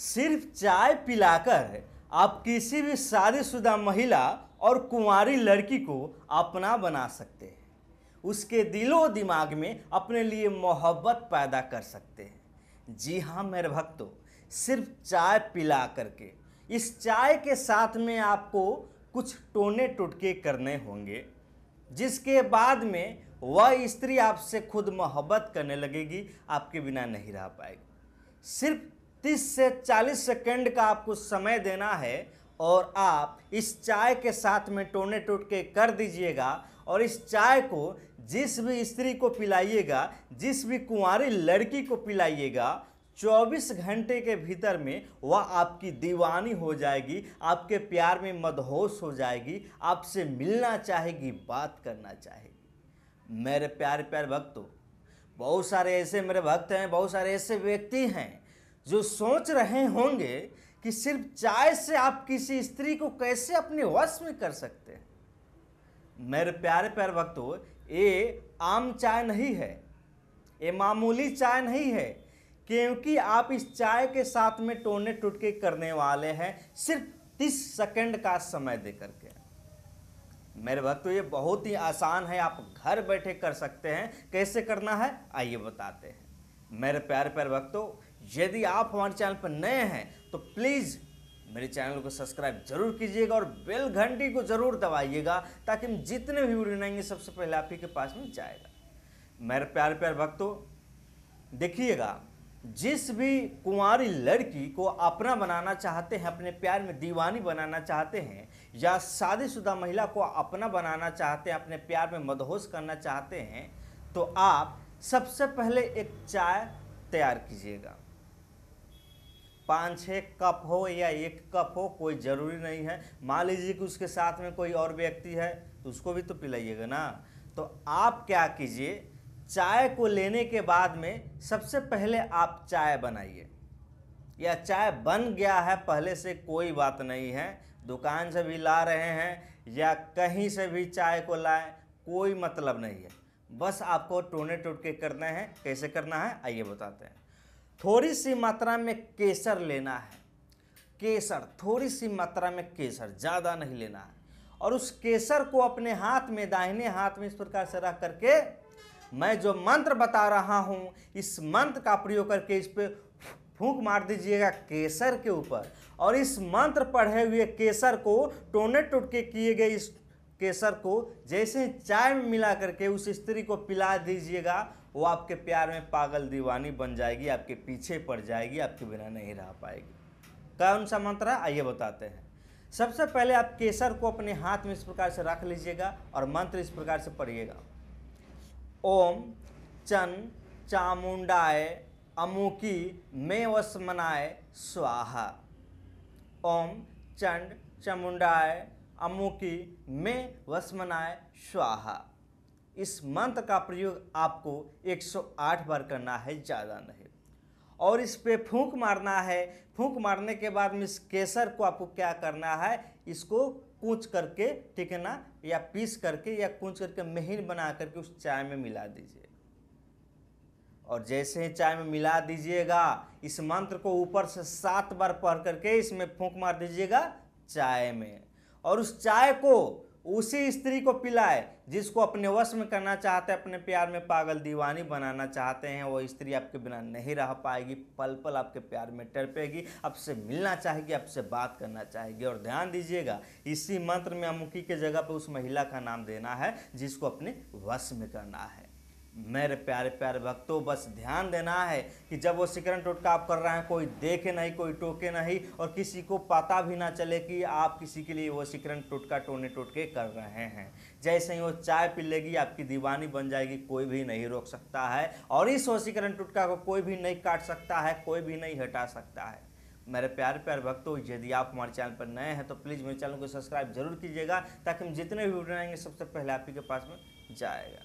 सिर्फ चाय पिलाकर आप किसी भी शादीशुदा महिला और कुंवारी लड़की को अपना बना सकते हैं उसके दिलो दिमाग में अपने लिए मोहब्बत पैदा कर सकते हैं जी हाँ मेरे भक्तों सिर्फ चाय पिला करके इस चाय के साथ में आपको कुछ टोने टुटके करने होंगे जिसके बाद में वह स्त्री आपसे खुद मोहब्बत करने लगेगी आपके बिना नहीं रह पाएगी सिर्फ 30 से 40 सेकेंड का आपको समय देना है और आप इस चाय के साथ में टोने के कर दीजिएगा और इस चाय को जिस भी स्त्री को पिलाइएगा जिस भी कुंवारी लड़की को पिलाइएगा 24 घंटे के भीतर में वह आपकी दीवानी हो जाएगी आपके प्यार में मदहोश हो जाएगी आपसे मिलना चाहेगी बात करना चाहेगी मेरे प्यारे प्यारे भक्तों बहुत सारे ऐसे मेरे भक्त हैं बहुत सारे ऐसे व्यक्ति हैं जो सोच रहे होंगे कि सिर्फ चाय से आप किसी स्त्री को कैसे अपने वश में कर सकते हैं मेरे प्यारे प्यारे भक्तों ये आम चाय नहीं है ये मामूली चाय नहीं है क्योंकि आप इस चाय के साथ में टोने टुटके करने वाले हैं सिर्फ तीस सेकंड का समय दे करके मेरे भक्तों ये बहुत ही आसान है आप घर बैठे कर सकते हैं कैसे करना है आइए बताते हैं मेरे प्यार प्यार भक्तों यदि आप हमारे चैनल पर नए हैं तो प्लीज़ मेरे चैनल को सब्सक्राइब जरूर कीजिएगा और बेल घंटी को जरूर दबाइएगा ताकि हम जितने भी वीडियो बनाएंगे सबसे पहले आप ही के पास में जाएगा मेरे प्यार प्यार भक्तों देखिएगा जिस भी कुंवारी लड़की को अपना बनाना चाहते हैं अपने प्यार में दीवानी बनाना चाहते हैं या शादीशुदा महिला को अपना बनाना चाहते हैं अपने प्यार में मदहोश करना चाहते हैं तो आप सबसे पहले एक चाय तैयार कीजिएगा पाँच छः कप हो या एक कप हो कोई ज़रूरी नहीं है मान लीजिए कि उसके साथ में कोई और व्यक्ति है तो उसको भी तो पिलाइएगा ना तो आप क्या कीजिए चाय को लेने के बाद में सबसे पहले आप चाय बनाइए या चाय बन गया है पहले से कोई बात नहीं है दुकान से भी ला रहे हैं या कहीं से भी चाय को लाएं कोई मतलब नहीं है बस आपको टोने टोट के करना है कैसे करना है आइए बताते हैं थोड़ी सी मात्रा में केसर लेना है केसर थोड़ी सी मात्रा में केसर ज़्यादा नहीं लेना है और उस केसर को अपने हाथ में दाहिने हाथ में इस प्रकार से रख करके मैं जो मंत्र बता रहा हूँ इस मंत्र का प्रयोग करके इस पर फूक मार दीजिएगा केसर के ऊपर और इस मंत्र पढ़े हुए केसर को टोने टोटके किए गए इस केसर को जैसे चाय में मिला करके उस स्त्री को पिला दीजिएगा वो आपके प्यार में पागल दीवानी बन जाएगी आपके पीछे पड़ जाएगी आपके बिना नहीं रह पाएगी कौन सा मंत्र आइए बताते हैं सबसे पहले आप केसर को अपने हाथ में इस प्रकार से रख लीजिएगा और मंत्र इस प्रकार से पढ़िएगा ओम चन चामुंडाए अमुकी मे वस्मनाय स्वाहा ओम चंड चामुंडाए अमुकी में वस्मनाय स्वाहा इस मंत्र का प्रयोग आपको 108 बार करना है ज़्यादा नहीं और इस पे फूंक मारना है फूंक मारने के बाद में इस केसर को आपको क्या करना है इसको कूच करके ठीक है ना या पीस करके या कूच करके महीन बना करके उस चाय में मिला दीजिए और जैसे ही चाय में मिला दीजिएगा इस मंत्र को ऊपर से सात बार पढ़ करके इसमें फूंक मार दीजिएगा चाय में और उस चाय को उसी स्त्री को पिलाए जिसको अपने वश में करना चाहते हैं अपने प्यार में पागल दीवानी बनाना चाहते हैं वो स्त्री आपके बिना नहीं रह पाएगी पल पल आपके प्यार में टरपेगी आपसे मिलना चाहेगी आपसे बात करना चाहेगी और ध्यान दीजिएगा इसी मंत्र में अमुखी के जगह पर उस महिला का नाम देना है जिसको अपने वश में करना है मेरे प्यारे प्यारे भक्तों बस ध्यान देना है कि जब वो सिकरन टोटका आप कर रहे हैं कोई देखे नहीं कोई टोके नहीं और किसी को पता भी ना चले कि आप किसी के लिए वो सिकरन टोटका टोने टोटके कर रहे हैं जैसे ही वो चाय पी लेगी आपकी दीवानी बन जाएगी कोई भी नहीं रोक सकता है और इस वशीकरण टोटका को कोई भी नहीं काट सकता है कोई भी नहीं हटा सकता है मेरे प्यारे प्यारे भक्तों यदि आप हमारे चैनल पर नए हैं तो प्लीज़ मेरे चैनल को सब्सक्राइब जरूर कीजिएगा ताकि हम जितने भी वीडियो आएंगे सबसे पहले आप ही के पास में जाएगा